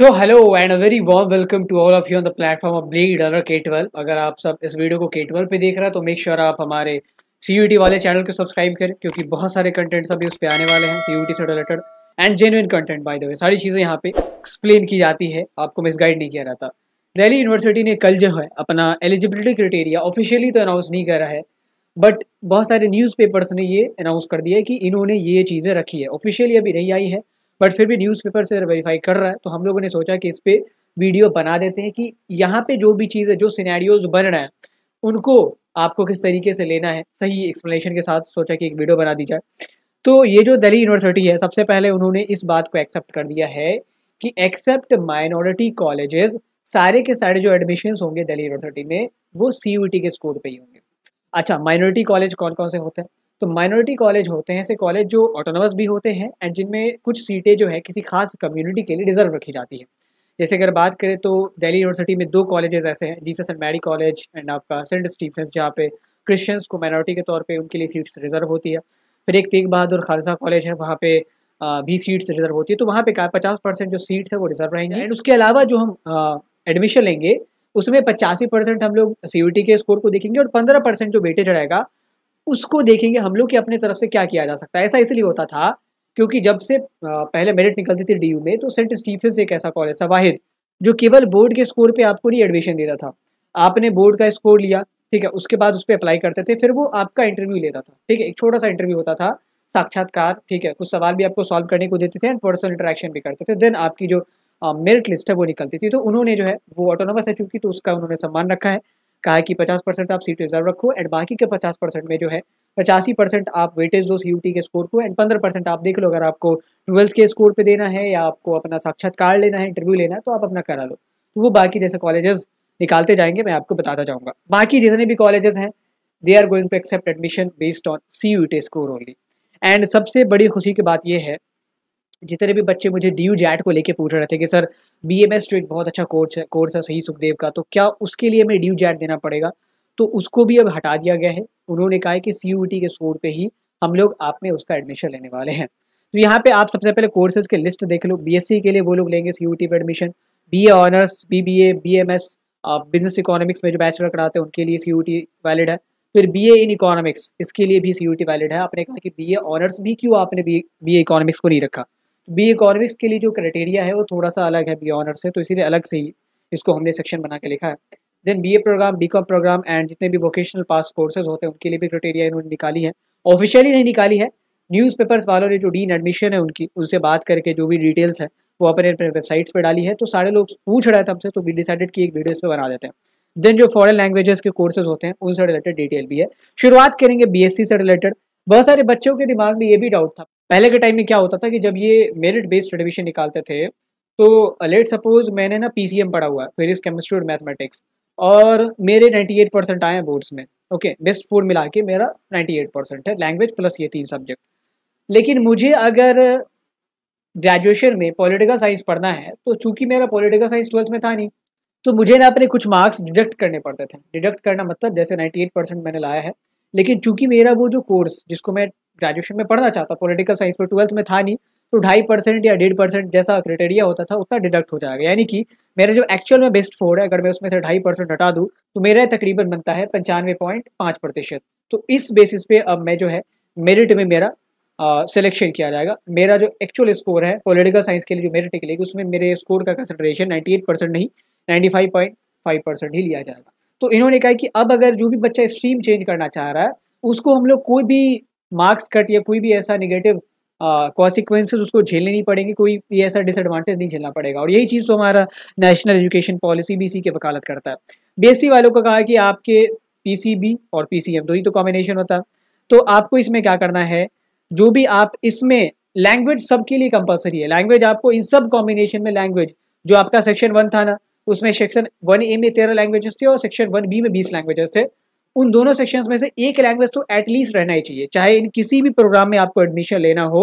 तो hello and a very warm welcome to all of you on the platform of blade dollar के twelve अगर आप सब इस वीडियो को के ट्वेल्व पे देख रहा तो मेक श्योर sure आप हमारे सी वाले चैनल को सब्सक्राइब करें क्योंकि बहुत सारे कंटेंट्स अभी उस पर आने वाले हैं सी से related and genuine content by the way सारी चीज़ें यहाँ पे एक्सप्लेन की जाती है आपको मिस गाइड नहीं किया जाता दिल्ली यूनिवर्सिटी ने कल जो है अपना एलिजिबिलिटी क्राइटेरिया ऑफिशियली तो अनाउंस नहीं करा है बट बहुत सारे न्यूज़पेपर्स ने ये अनाउंस कर दिया है कि इन्होंने ये चीज़ें रखी है ऑफिशियली अभी नहीं आई है बट फिर भी न्यूज़पेपर से वेरीफाई कर रहा है तो हम लोगों ने सोचा कि इस पर वीडियो बना देते हैं कि यहाँ पे जो भी चीज़ है जो सीनारियोज बन रहे हैं उनको आपको किस तरीके से लेना है सही एक्सप्लेनेशन के साथ सोचा कि एक वीडियो बना दी जाए तो ये जो दिल्ली यूनिवर्सिटी है सबसे पहले उन्होंने इस बात को एक्सेप्ट कर दिया है कि एक्सेप्ट माइनॉरिटी कॉलेजेस सारे के सारे जो एडमिशन होंगे दिल्ली यूनिवर्सिटी में वो सी के स्कोर पर ही होंगे अच्छा माइनॉरिटी कॉलेज कौन कौन से होते हैं तो माइनॉरिटी कॉलेज होते हैं ऐसे कॉलेज जो ऑटोनमस भी होते हैं एंड जिनमें कुछ सीटें जो है किसी खास कम्युनिटी के लिए रिजर्व रखी जाती है जैसे अगर बात करें तो दिल्ली यूनिवर्सिटी में दो कॉलेजेस ऐसे हैं Jesus and Mary college and आपका सेंट स्टीफेंस जहाँ पे क्रिश्चियंस को माइनॉरिटी के तौर पे उनके लिए सीट्स रिजर्व होती है फिर एक तेग बहादुर खालसा कॉलेज है वहाँ पे भी सीट्स रिजर्व होती है तो वहाँ पे क्या पचास परसेंट जो सीट्स है वो रिजर्व रहेंगी एंड उसके अलावा जो हम एडमिशन लेंगे उसमें पचासी परसेंट हम लोग सी के स्कोर को देखेंगे और पंद्रह परसेंट जो बेटे चढ़ाएगा उसको देखेंगे हम लोग कि अपने तरफ से क्या किया जा सकता है ऐसा इसलिए होता था क्योंकि जब से पहले मेरिट निकलती थी डीयू में तो सेंट स्टीफेंस एक ऐसा कॉलेज था वाहिद जो केवल बोर्ड के स्कोर पे आपको नहीं एडमिशन देता था आपने बोर्ड का स्कोर लिया ठीक है उसके बाद उस पर अप्लाई करते थे फिर वो आपका इंटरव्यू लेता था ठीक है एक छोटा सा इंटरव्यू होता था साक्षात्कार ठीक है कुछ सवाल भी आपको सॉल्व करने को देते थे एंड पर्सनल इंटरेक्शन भी करते थे देन आपकी जो मेरिट लिस्ट है वो निकलती थी तो उन्होंने जो है वो ऑटोनोमस है चूँकि तो उसका उन्होंने सम्मान रखा है कहा है कि पचास परसेंट आप सीट रिजर्व रखो एंड बाकी के पचास परसेंट में जो है पचासी परसेंट आप वेटेज दो सी यू के स्कोर को एंड पंद्रह परसेंट आप देख लो अगर आपको ट्वेल्थ के स्कोर पे देना है या आपको अपना साक्षात्कार लेना है इंटरव्यू लेना है तो आप अपना करा लो तो वो बाकी जैसे कॉलेजेस निकालते जाएंगे मैं आपको बताता जाऊँगा बाकी जितने भी कॉलेजेस हैं they are going to accept admission based on C U T score only and सबसे बड़ी खुशी की बात यह है जितने भी बच्चे मुझे डी यू जैट को लेके पूछ रहे थे कि सर बी एम एस जो एक बहुत अच्छा कोर्स है कोर्स है सही सुखदेव का तो क्या उसके लिए हमें डी यू जैट देना पड़ेगा तो उसको भी अब हटा दिया गया है उन्होंने कहा है कि सी यू टी के स्कोर पर ही हम लोग आप में उसका एडमिशन लेने वाले हैं तो यहाँ पे आप सबसे पहले कोर्सेज के लिस्ट देख लो बी एस सी के लिए वो लोग लेंगे सी यू टी पर admission B A honours B B A B M S business economics में जो बैचलर कराते हैं उनके लिए सी यू टी वैलिड है फिर बी ए इन इकोनॉमिक्स इसके लिए भी सी यू टी वैलिड है आपने कहा कि बी ए ऑनर्स भी क्यों आपने बी बी ए इकोनॉमिक्स को नहीं रखा बी इकोनॉमिक्स के लिए जो क्राइटेरिया है वो थोड़ा सा अलग है बी ऑनर्स से तो इसीलिए अलग से ही इसको हमने सेक्शन बना के लिखा है then B A programme B com programme and जितने भी वोकेशनल पास कोर्सेज होते हैं उनके लिए भी क्राइटेरिया इन्होंने निकाली है ऑफिशियली नहीं निकाली है न्यूज़पेपर्स वालों ने जो डीन एडमिशन है उनकी उनसे बात करके जो भी डिटेल्स है वो अपने अपने वेबसाइट्स पर डाली है तो सारे लोग पूछ रहे थे हमसे तो वी डिसाइडेड कि एक वीडियो इस पर बना देते हैं देन जो फॉरन लैंग्वेजेस के कोर्सेज होते हैं उनसे रिलेटेड डिटेल भी है शुरुआत करेंगे बी से रिलेटेड बहुत सारे बच्चों के दिमाग में ये भी डाउट था पहले के टाइम में क्या होता था कि जब ये मेरिट बेस्ड एडमिशन निकालते थे तो लेट सपोज मैंने ना पी पढ़ा हुआ है फिजिक्स केमिस्ट्री और मैथमेटिक्स और मेरे 98 परसेंट आए हैं बोर्ड्स में ओके बेस्ट फोर मिला के मेरा 98 परसेंट है लैंग्वेज प्लस ये तीन सब्जेक्ट लेकिन मुझे अगर ग्रेजुएशन में पॉलिटिकल साइंस पढ़ना है तो चूंकि मेरा पॉलिटिकल साइंस ट्वेल्थ में था नहीं तो मुझे ना अपने कुछ मार्क्स डिडक्ट करने पड़ते थे डिडक्ट करना मतलब जैसे नाइन्टी परसेंट मैंने लाया है लेकिन चूंकि मेरा वो जो कोर्स जिसको मैं ग्रेजुएशन में पढ़ना चाहता पॉलिटिकल साइंस में ट्वेल्थ में था नहीं तो ढाई परसेंट या डेढ़ परसेंट जैसा क्रिटेरिया होता था उतना डिडक्ट हो जाएगा यानी कि मेरा जो एक्चुअल में बेस्ट फोर है अगर मैं उसमें से ढाई परसेंट हटा दूँ तो मेरा तकरीबन बनता है पंचानवे पॉइंट पाँच प्रतिशत तो इस बेसिस पे अब मैं जो है मेरिट में मेरा सिलेक्शन किया जाएगा मेरा जो एक्चुअल स्कोर है पॉलिटिकल साइंस के लिए जो मेरिट निकलेगी उसमें मेरे स्कोर का कंसिडरेशन एट परसेंट नहीं फाइव परसेंट ही लिया जाएगा तो इन्होंने कहा कि अब अगर जो भी बच्चा स्ट्रीम चेंज करना चाह रहा है उसको हम लोग कोई भी मार्क्स कट या कोई भी ऐसा निगेटिव uh, उसको झेलने नहीं पड़ेंगे कोई भी ऐसा डिसएडवांटेज नहीं झेलना पड़ेगा और यही चीज़ तो हमारा नेशनल एजुकेशन पॉलिसी बी के वकालत करता है बीएससी वालों को कहा कि आपके पीसीबी और पीसीएम दो ही तो कॉम्बिनेशन होता है तो आपको इसमें क्या करना है जो भी आप इसमें लैंग्वेज सबके लिए कंपलसरी है लैंग्वेज आपको इन सब कॉम्बिनेशन में लैंग्वेज जो आपका सेक्शन वन था ना उसमें सेक्शन वन ए में तेरह लैंग्वेजेस थे और सेक्शन वन बी में बीस लैंग्वेजेस थे उन दोनों सेक्शन में से एक लैंग्वेज तो एटलीस्ट रहना ही चाहिए चाहे इन किसी भी प्रोग्राम में आपको एडमिशन लेना हो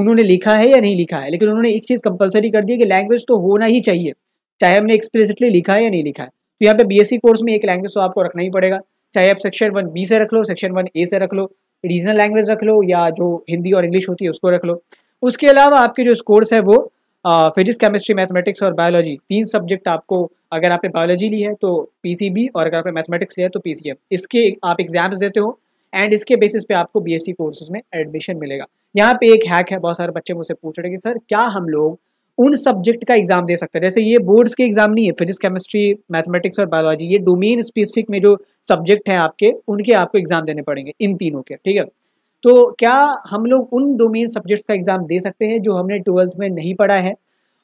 उन्होंने लिखा है या नहीं लिखा है लेकिन उन्होंने एक चीज़ कंपलसरी कर दी कि लैंग्वेज तो होना ही चाहिए चाहे हमने एक्सप्लिसिटली लिखा है या नहीं लिखा है तो यहाँ पे बीएससी कोर्स में एक लैंग्वेज तो आपको रखना ही पड़ेगा चाहे आप सेक्शन वन बी से रख लो सेक्शन वन ए से रख लो रीजनल लैंग्वेज रख लो या जो हिंदी और इंग्लिश होती है उसको रख लो उसके अलावा आपके जो स्कोर्स है वो फिजिक्स केमिस्ट्री मैथमेटिक्स और बायोलॉजी तीन सब्जेक्ट आपको अगर आपने बायोलॉजी ली है तो पी और अगर आपने मैथमेटिक्स लिया है तो पी इसके आप एग्जाम्स देते हो एंड इसके बेसिस पे आपको बीएससी कोर्सेज में एडमिशन मिलेगा यहाँ पे एक हैक है बहुत सारे बच्चे मुझसे पूछ रहे हैं कि सर क्या हम लोग उन सब्जेक्ट का एग्जाम दे सकते हैं जैसे ये बोर्ड्स के एग्जाम नहीं है फिजिक्स केमिस्ट्री मैथमेटिक्स और बायोलॉजी ये डोमेन स्पेसिफिक में जो सब्जेक्ट हैं आपके उनके आपको एग्जाम देने पड़ेंगे इन तीनों के ठीक है तो क्या हम लोग उन डोमेन सब्जेक्ट्स का एग्जाम दे सकते हैं जो हमने ट्वेल्थ में नहीं पढ़ा है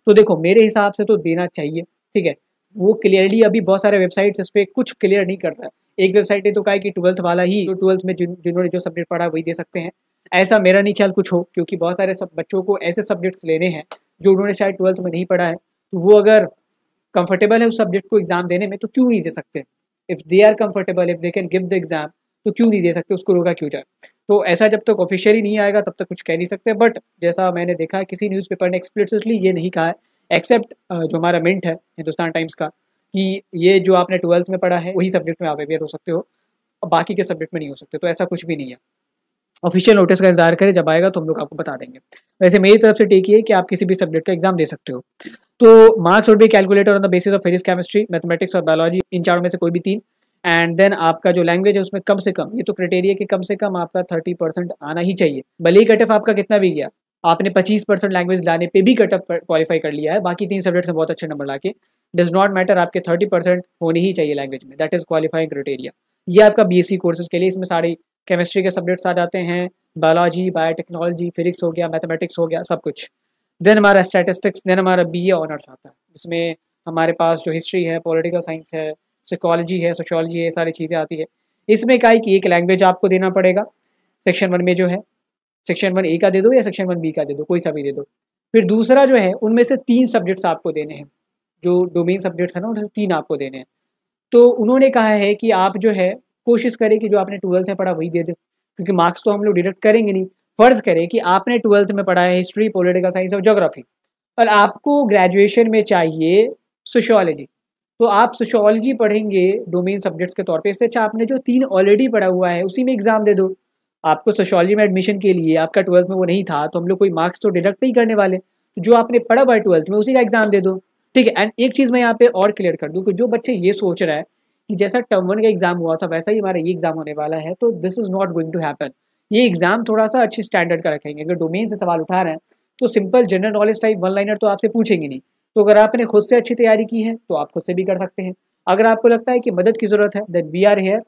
तो देखो मेरे हिसाब से तो देना चाहिए ठीक है वो क्लियरली अभी बहुत सारे वेबसाइट्स इस पर कुछ क्लियर नहीं करता एक वेबसाइट ने तो कहा कि ट्वेल्थ वाला ही तो ट्वेल्थ में जिन जिन्होंने जो सब्जेक्ट पढ़ा वही दे सकते हैं ऐसा मेरा नहीं ख्याल कुछ हो क्योंकि बहुत सारे सब बच्चों को ऐसे सब्जेक्ट्स लेने हैं जो उन्होंने शायद ट्वेल्थ में नहीं पढ़ा है तो वो अगर कंफर्टेबल है उस सब्जेक्ट को एग्ज़ाम देने में तो क्यों नहीं दे सकते if they are comfortable if they can give the exam तो क्यों नहीं दे सकते उसको रोका क्यों जाए तो ऐसा जब तक ऑफिशियली नहीं आएगा तब तक कुछ कह नहीं सकते बट जैसा मैंने देखा किसी न्यूज़पेपर ने एक्सप्लिसिटली ये नहीं कहा है एक्सेप्ट uh, जो हमारा मिंट है हिंदुस्तान टाइम्स का कि ये जो आपने ट्वेल्थ में पढ़ा है वही सब्जेक्ट में आप अवेयर हो सकते हो बाकी के सब्जेक्ट में नहीं हो सकते तो ऐसा कुछ भी नहीं है ऑफिशियल नोटिस का इंतजार करें जब आएगा तो हम लोग आपको बता देंगे वैसे मेरी तरफ से टेक ये कि आप किसी भी सब्जेक्ट का एग्जाम दे सकते हो तो marks would be calculator on the basis of physics chemistry mathematics और बायोलॉजी इन चारों में से कोई भी तीन एंड देन आपका जो लैंग्वेज है उसमें कम से कम ये तो क्राइटेरिया कि कम से कम आपका थर्टी परसेंट आना ही चाहिए भले ही कट ऑफ आपका कितना भी गया आपने 25 परसेंट लैंग्वेज लाने पे भी कटअप क्वालिफाई कर लिया है बाकी तीन सब्जेक्ट से बहुत अच्छे नंबर ला के डज नॉट मैटर आपके 30 परसेंट होने ही चाहिए लैंग्वेज में दैट इज़ क्वालिफाइंग क्राइटेरिया ये आपका बी एस सी कोर्सेज के लिए इसमें सारी केमिस्ट्री के सब्जेक्ट्स आ जाते हैं बायोलॉजी बायोटेक्नोलॉजी फिजिक्स हो गया मैथमेटिक्स हो गया सब कुछ देन हमारा स्टैटिस्टिक्स देन हमारा बी ए ऑनर्स आता है इसमें हमारे पास जो हिस्ट्री है पोलिटिकल साइंस है साइकोलॉजी है सोशोलॉजी है सारी चीज़ें आती है इसमें क्या है कि एक लैंग्वेज आपको देना पड़ेगा सेक्शन वन में जो है सेक्शन वन ए का दे दो या सेक्शन वन बी का दे दो कोई सा भी दे दो फिर दूसरा जो है उनमें से तीन सब्जेक्ट्स आपको देने हैं जो डोमेन सब्जेक्ट्स हैं ना उनमें से तीन आपको देने हैं तो उन्होंने कहा है कि आप जो है कोशिश करें कि जो आपने ट्वेल्थ में पढ़ा वही दे दें क्योंकि मार्क्स तो हम लोग डिडक्ट करेंगे नहीं फ़र्ज़ करें कि आपने ट्वेल्थ में पढ़ा है हिस्ट्री पोलिटिकल साइंस और जोग्राफी और आपको ग्रेजुएशन में चाहिए सोशोलॉजी तो आप सोशोलॉजी पढ़ेंगे डोमेन सब्जेक्ट्स के तौर पे इससे अच्छा आपने जो तीन ऑलरेडी पढ़ा हुआ है उसी में एग्ज़ाम दे दो आपको सोशोलॉजी में एडमिशन के लिए आपका ट्वेल्थ में वो नहीं था तो हम लोग कोई मार्क्स तो डिडक्ट नहीं करने वाले तो जो आपने पढ़ा हुआ है ट्वेल्थ में उसी का एग्जाम दे दो ठीक है एंड एक चीज़ मैं यहाँ पे और क्लियर कर दूँ कि जो बच्चे ये सोच रहा है कि जैसा टर्म वन का एग्जाम हुआ था वैसा ही हमारा ये एग्जाम होने वाला है तो this is not going to happen ये एग्जाम थोड़ा सा अच्छे स्टैंडर्ड का रखेंगे अगर डोमेन से सवाल उठा रहे हैं तो simple general knowledge type one liner तो आपसे पूछेंगे नहीं तो अगर आपने खुद से अच्छी तैयारी की है तो आप खुद से भी कर सकते हैं अगर आपको लगता है कि मदद की ज़रूरत है then we are here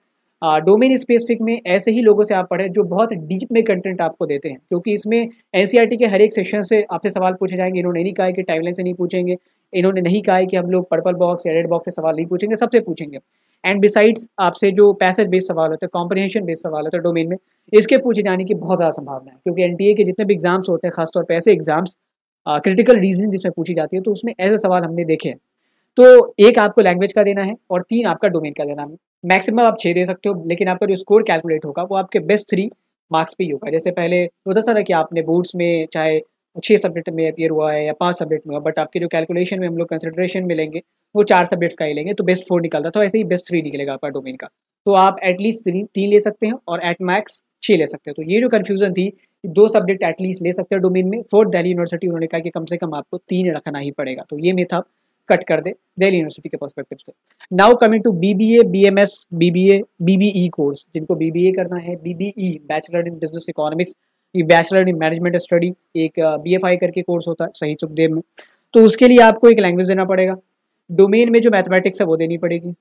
domain specific में ऐसे ही लोगों से आप पढ़ें जो बहुत डीप में कंटेंट आपको देते हैं क्योंकि इसमें एन e के हर एक सेशन से आपसे सवाल पूछे जाएंगे इन्होंने नहीं कहा है कि टाइमलाइन से नहीं पूछेंगे इन्होंने नहीं कहा है कि हम लोग पर्पल बॉक्स या रेड बॉक्स से सवाल नहीं पूछेंगे सबसे पूछेंगे एंड बिसाइड्स आपसे जो पैसेज बेस्ड सवाल होते हैं कॉम्प्रहेंशन बेस्ड सवाल होता है डोमेन में इसके पूछे जाने की बहुत ज़्यादा संभावना है क्योंकि एन के जितने भी एग्जाम्स होते हैं खासतौर पर ऐसे एग्जाम्स क्रिटिकल रीजन जिसमें पूछी जाती है तो उसमें ऐसे सवाल हमने देखे हैं तो एक आपको लैंग्वेज का देना है और तीन आपका डोमेन का देना है मैक्सिमम आप छः दे सकते हो लेकिन आपका जो स्कोर कैलकुलेट होगा वो आपके बेस्ट थ्री मार्क्स पे ही होगा जैसे पहले होता था ना कि आपने बोर्ड्स में चाहे छः सब्जेक्ट में अपियर हुआ है या पांच सब्जेक्ट में हुआ बट आपके जो कैलकुलेशन में हम लोग कंसिडरेशन में लेंगे वो चार सब्जेक्ट्स का ही लेंगे तो बेस्ट फोर निकलता तो ऐसे ही बेस्ट थ्री निकलेगा आपका डोमेन का तो आप एटलीस्ट तीन ले सकते हैं और एट मैक्स छः ले सकते हैं तो ये जो कन्फ्यूज़न थी दो सब्जेक्ट एटलीस्ट ले सकते हैं डोमेन में फोर्थ दिल्ली यूनिवर्सिटी उन्होंने कहा कि कम से कम आपको तीन रखना ही पड़ेगा तो ये मेथड कट कर दे दिल्ली यूनिवर्सिटी के परस्पेक्टिव से now coming to B B A B M S B B A B B E course जिनको बी बी ए करना है B B E bachelor in business economics bachelor in management study एक B F I करके course होता है सही सुखदेव में तो उसके लिए आपको एक लैंग्वेज देना पड़ेगा डोमेन में जो मैथमेटिक्स है वो देनी पड़ेगी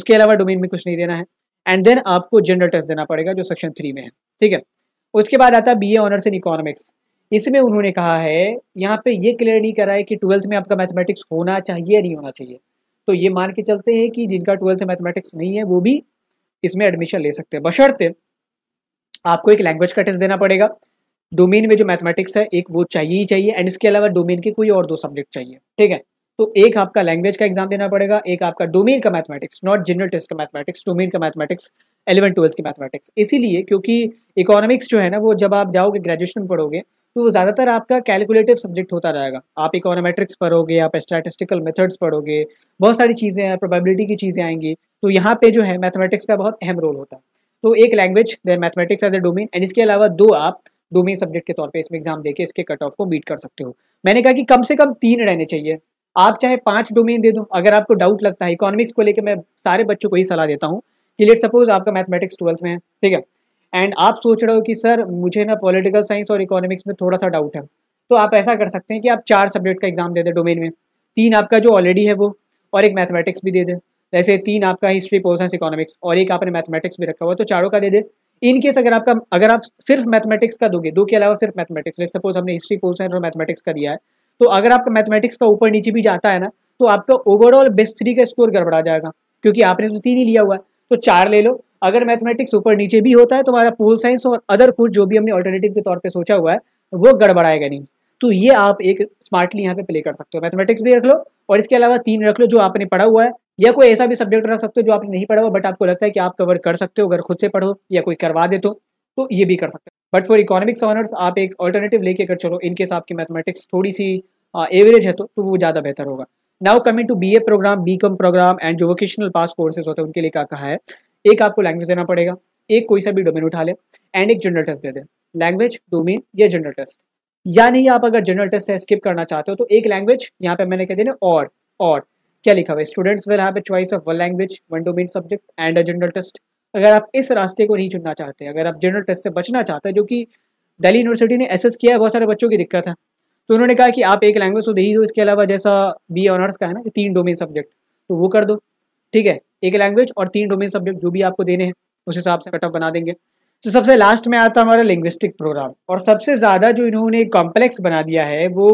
उसके अलावा डोमेन में कुछ नहीं देना है एंड देन आपको जनरल टेस्ट देना पड़ेगा जो सेक्शन थ्री में है ठीक है उसके बाद आता है B A honours in economics इसमें उन्होंने कहा है यहाँ पे ये क्लियर नहीं करा है कि ट्वेल्थ में आपका मैथमेटिक्स होना चाहिए या नहीं होना चाहिए तो ये मान के चलते हैं कि जिनका ट्वेल्थ मैथमेटिक्स नहीं है वो भी इसमें एडमिशन ले सकते हैं बशर्ते आपको एक लैंग्वेज का टेस्ट देना पड़ेगा डोमेन में जो मैथमेटिक्स है एक वो चाहिए ही चाहिए एंड इसके अलावा डोमेन के कोई और दो सब्जेक्ट चाहिए ठीक है तो एक आपका लैंग्वेज का एग्जाम देना पड़ेगा एक आपका डोमेन का मैथमेटिक्स नॉट जनरल टेस्ट का मैथमेटिक्स डोमेन का मैथमेटिक्स एलेवन ट्वेल्थ की मैथमेटिक्स इसीलिए क्योंकि इकोनॉमिक्स जो है ना वो जब आप जाओगे ग्रेजुएशन पढ़ोगे तो ज़्यादातर आपका कैलकुलेटिव सब्जेक्ट होता रहेगा आप इकोनोमेट्रिक्स पढ़ोगे आप स्टैटिस्टिकल मेथड्स पढ़ोगे बहुत सारी चीज़ें हैं प्रोबेबिलिटी की चीज़ें आएंगी तो यहाँ पे जो है मैथमेटिक्स का बहुत अहम रोल होता है तो एक language then mathematics as a domain and इसके अलावा दो आप डोमेन सब्जेक्ट के तौर पर इसमें एग्जाम देकर इसके कट ऑफ को बीट कर सकते हो मैंने कहा कि कम से कम तीन रहने चाहिए आप चाहे पाँच डोमेन दे दो अगर आपको डाउट लगता है इकोनॉमिक्स को लेकर मैं सारे बच्चों को ही सलाह देता हूँ कि लेट सपोज आपका मैथमेटिक्स ट्वेल्थ में है ठीक है एंड आप सोच रहे हो कि सर मुझे ना पॉलिटिकल साइंस और इकोनॉमिक्स में थोड़ा सा डाउट है तो आप ऐसा कर सकते हैं कि आप चार सब्जेक्ट का एग्ज़ाम दे दें डोमेन में तीन आपका जो ऑलरेडी है वो और एक मैथमेटिक्स भी दे दें जैसे तीन आपका हिस्ट्री पोलसाइंस इकोनॉमिक्स और एक आपने मैथमेटिक्स भी रखा हुआ तो चारों का दे दे इन केस अगर आपका अगर आप सिर्फ मैथमेटिक्स का दोगे दो के अलावा सिर्फ मैथमेटिक्स लाइक सपोज हमने हिस्ट्री साइंस और मैथमेटिक्स का दिया है तो अगर आपका मैथमेटिक्स का ऊपर नीचे भी जाता है ना तो आपका ओवरऑल बेस्ट थ्री का स्कोर गड़बड़ा जाएगा क्योंकि आपने तो तीन ही लिया हुआ है तो चार ले लो अगर मैथमेटिक्स ऊपर नीचे भी होता है तो हमारा पोल साइंस और अदर कुछ जो भी हमने ऑल्टरनेटिव के तौर पर सोचा हुआ है वो गड़बड़ाएगा नहीं तो ये आप एक स्मार्टली यहाँ पे प्ले कर सकते हो मैथमेटिक्स भी रख लो और इसके अलावा तीन रख लो जो आपने पढ़ा हुआ है या कोई ऐसा भी सब्जेक्ट रख सकते हो जो आपने नहीं पढ़ा हुआ बट आपको लगता है कि आप कवर कर सकते हो अगर खुद से पढ़ो या कोई करवा दे तो तो ये भी कर सकते हो बट फॉर इकोनॉमिक्स ऑनर्स आप एक ऑल्टरनेटिव लेके कर चलो इनकेस आपकी मैथमेटिक्स थोड़ी सी एवरेज है तो, तो वो ज़्यादा बेहतर होगा now coming to B program B com programme and जो वोकेशनल पास कोर्सेज होते हैं उनके लिए क्या कहा है एक आपको लैंग्वेज देना पड़ेगा एक कोई सा भी डोमेन उठा ले एंड एक जनरल टेस्ट दे दें लैंग्वेज डोमेन या जनरल टेस्ट या नहीं आप अगर जनरल टेस्ट से स्किप करना चाहते हो तो एक लैंग्वेज यहाँ पे मैंने कह देना और और क्या लिखा हुआ students will have a choice of one language one domain subject and a general test अगर आप इस रास्ते को नहीं चुनना चाहते अगर आप जनरल टेस्ट से बचना चाहते हैं जो कि दिल्ली यूनिवर्सिटी ने एसेस किया है बहुत सारे बच्चों की दिक्कत है तो उन्होंने कहा कि आप एक लैंग्वेज तो दे ही दो इसके अलावा जैसा बी ऑनर्स का है ना तीन डोमेन सब्जेक्ट तो वो कर दो ठीक है एक लैंग्वेज और तीन डोमेन सब्जेक्ट जो भी आपको देने हैं उस हिसाब से कटअप बना देंगे तो सबसे लास्ट में आता हमारा लिंग्विस्टिक प्रोग्राम और सबसे ज़्यादा जो इन्होंने कॉम्प्लेक्स बना दिया है वो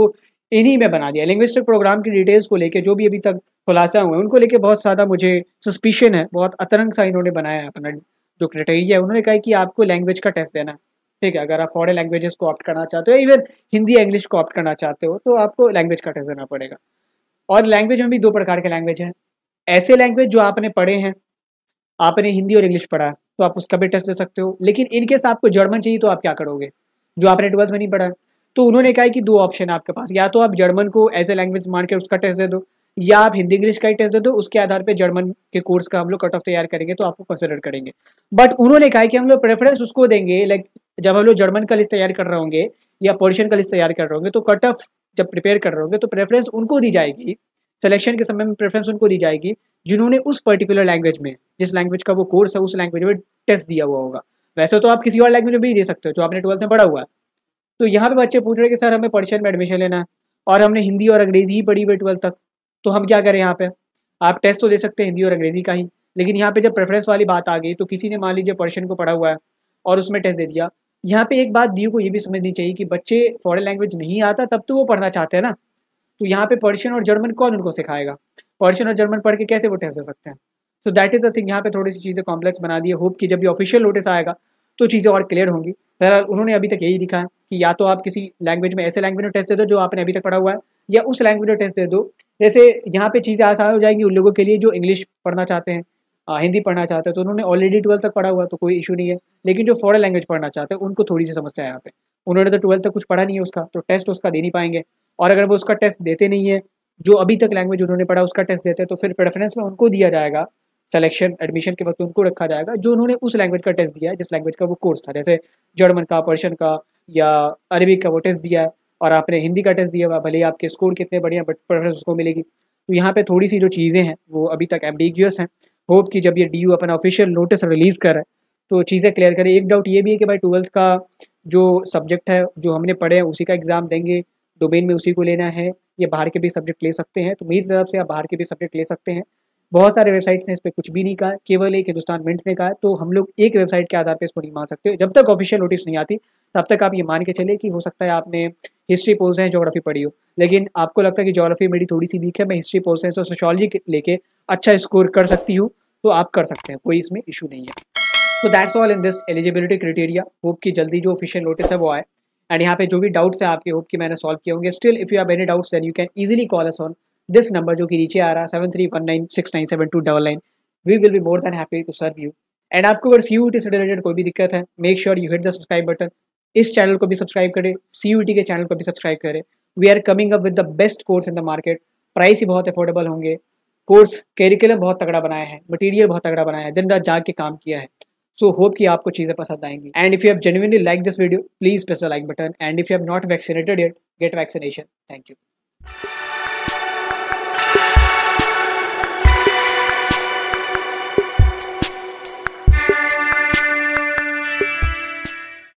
इन्हीं में बना दिया लिंग्विस्टिक प्रोग्राम की डिटेल्स को लेके जो भी अभी तक खुलासा हुआ है उनको लेके बहुत ज़्यादा मुझे सस्पिशन है बहुत अतरंग सा इन्होंने बनाया है अपना जो क्रिटेरिया है उन्होंने कहा कि आपको लैंग्वेज का टेस्ट देना है ठीक है अगर आप फॉरन लैंग्वेजेस को ऑप्ट करना चाहते हो इवन हिंदी इंग्लिश को ऑप्ट करना चाहते हो तो आपको लैंग्वेज का टेस्ट देना पड़ेगा और लैंग्वेज में भी दो प्रकार के लैंग्वेज हैं ऐसे लैंग्वेज जो आपने पढ़े हैं आपने हिंदी और इंग्लिश पढ़ा तो आप उसका भी टेस्ट दे सकते हो लेकिन इनकेस आपको जर्मन चाहिए तो आप क्या करोगे जो आपने ट्वेल्थ में नहीं पढ़ा तो उन्होंने कहा कि दो ऑप्शन है आपके पास या तो आप जर्मन को एज ए लैंग्वेज मान के उसका टेस्ट दे दो या आप हिंदी इंग्लिश का ही टेस्ट दे दो उसके आधार पर जर्मन के कोर्स का हम लोग कट ऑफ तैयार करेंगे तो आपको कंसिडर करेंगे बट उन्होंने कहा कि हम लोग प्रेफरेंस उसको देंगे लाइक जब हम लोग जर्मन का लिस्ट तैयार कर रहे होंगे या पोर्शन का लिस्ट तैयार कर रहे होंगे तो कट ऑफ जब प्रिपेयर कर रहे होंगे तो प्रेफरेंस उनको दी जाएगी सिलेक्शन के समय में प्रेफरेंस उनको दी जाएगी जिन्होंने उस पर्टिकुलर लैंग्वेज में जिस लैंग्वेज का वो कोर्स है उस लैंग्वेज में टेस्ट दिया हुआ होगा वैसे तो आप किसी और लैंग्वेज में भी दे सकते हो जो आपने ट्वेल्थ में पढ़ा हुआ है तो यहाँ पे बच्चे पूछ रहे कि सर हमें पर्शियन में एडमिशन लेना है और हमने हिंदी और अंग्रेजी ही पढ़ी हुई ट्वेल्थ तक तो हम क्या करें यहाँ पे आप टेस्ट तो दे सकते हैं हिंदी और अंग्रेजी का ही लेकिन यहाँ पे जब प्रेफरेंस वाली बात आ गई तो किसी ने मान लीजिए पर्शियन को पढ़ा हुआ है और उसमें टेस्ट दे दिया यहाँ पे एक बात दी को ये भी समझनी चाहिए कि बच्चे फॉरन लैंग्वेज नहीं आता तब तो वो पढ़ना चाहते हैं ना तो यहाँ पे पर्शियन और जर्मन कौन उनको सिखाएगा पर्शियन और जर्मन पढ़ के कैसे वो टेस्ट दे सकते हैं तो दैट इज़ अ थिंग यहाँ पे थोड़ी सी चीज़ें कॉम्प्लेक्स बना दी है होप कि जब भी ऑफिशियल नोटिस आएगा तो चीज़ें और क्लियर होंगी बहरहाल उन्होंने अभी तक यही दिखा है कि या तो आप किसी लैंग्वेज में ऐसे लैंग्वेज में टेस्ट दे दो जो आपने अभी तक पढ़ा हुआ है या उस लैंग्वेज में टेस्ट दे दो जैसे यहाँ पे चीज़ें आसान हो जाएंगी उन लोगों के लिए जो इंग्लिश पढ़ना चाहते हैं हिंदी पढ़ना चाहते हैं तो उन्होंने ऑलरेडी ट्वेल्थ तक पढ़ा हुआ तो कोई इशू नहीं है लेकिन जो फॉरन लैंग्वेज पढ़ना चाहते हैं उनको थोड़ी सी समस्या है यहाँ पे उन्होंने तो ट्वेल्थ तक कुछ पढ़ा नहीं है उसका तो टेस्ट उसका दे नहीं पाएंगे और अगर वो उसका टेस्ट देते नहीं है जो अभी तक लैंग्वेज उन्होंने पढ़ा उसका टेस्ट देते हैं तो फिर प्रेफरेंस में उनको दिया जाएगा सिलेक्शन एडमिशन के वक्त उनको रखा जाएगा जो उन्होंने उस लैंग्वेज का टेस्ट दिया है जिस लैंग्वेज का वो कोर्स था जैसे जर्मन का पर्शियन का या अरबिक का वो टेस्ट दिया है और आपने हिंदी का टेस्ट दिया हुआ भले ही आपके स्कोर कितने बढ़िया बट प्रेफरेंस उसको मिलेगी तो यहाँ पे थोड़ी सी जो चीज़ें हैं वो अभी तक एम्बिगियस हैं होप कि जब ये डी यू अपना ऑफिशियल नोटिस रिलीज़ कर तो चीज़ें क्लियर करें एक डाउट ये भी है कि भाई ट्वेल्थ का जो सब्जेक्ट है जो हमने पढ़े हैं उसी का एग्ज़ाम देंगे डोमेन में उसी को लेना है या बाहर के भी सब्जेक्ट ले सकते हैं तो मेरी तरफ से आप बाहर के भी सब्जेक्ट ले सकते हैं बहुत सारे वेबसाइट्स हैं इस पर कुछ भी नहीं कहा केवल एक हिंदुस्तान मिनट्स ने कहा तो हम लोग एक वेबसाइट के आधार पर इसको नहीं मान सकते जब तक ऑफिशियल नोटिस नहीं आती तब तक आप ये मान के चले कि हो सकता है आपने हिस्ट्री पोल्स हैं जोग्राफी पढ़ी हो लेकिन आपको लगता है कि जोग्राफी मेरी थोड़ी सी वीक है मैं हिस्ट्री पोल्स है तो सोशोलॉजी लेके अच्छा स्कोर कर सकती हूँ तो आप कर सकते हैं कोई इसमें इशू नहीं है तो that's all in this eligibility criteria hope कि जल्दी जो ऑफिशियल नोटिस है वो आए एंड यहाँ पे जो भी डाउट्स है आपके होप कि मैंने सॉल्व किए होंगे still if you have any doubts then you can easily call us on this number जो कि नीचे आ रहा है seven three one nine six nine seven two double nine we will be more than happy to serve you and आपको अगर C U T से related कोई भी दिक्कत है make sure you hit the subscribe button इस channel को भी सब्सक्राइब करें सी यू टी के चैनल को भी सब्सक्राइब करें we are coming up with the best course in the market price ही बहुत अफोर्डेबल होंगे कोर्स कैरिकुलम बहुत तगड़ा बनाया है मटेरियल बहुत तगड़ा बनाया है दिन रात जाग के काम किया है सो होप कि आपको चीज़ें पसंद आएंगी and if you have genuinely like this video please press the like button and if you have not vaccinated yet get vaccination thank you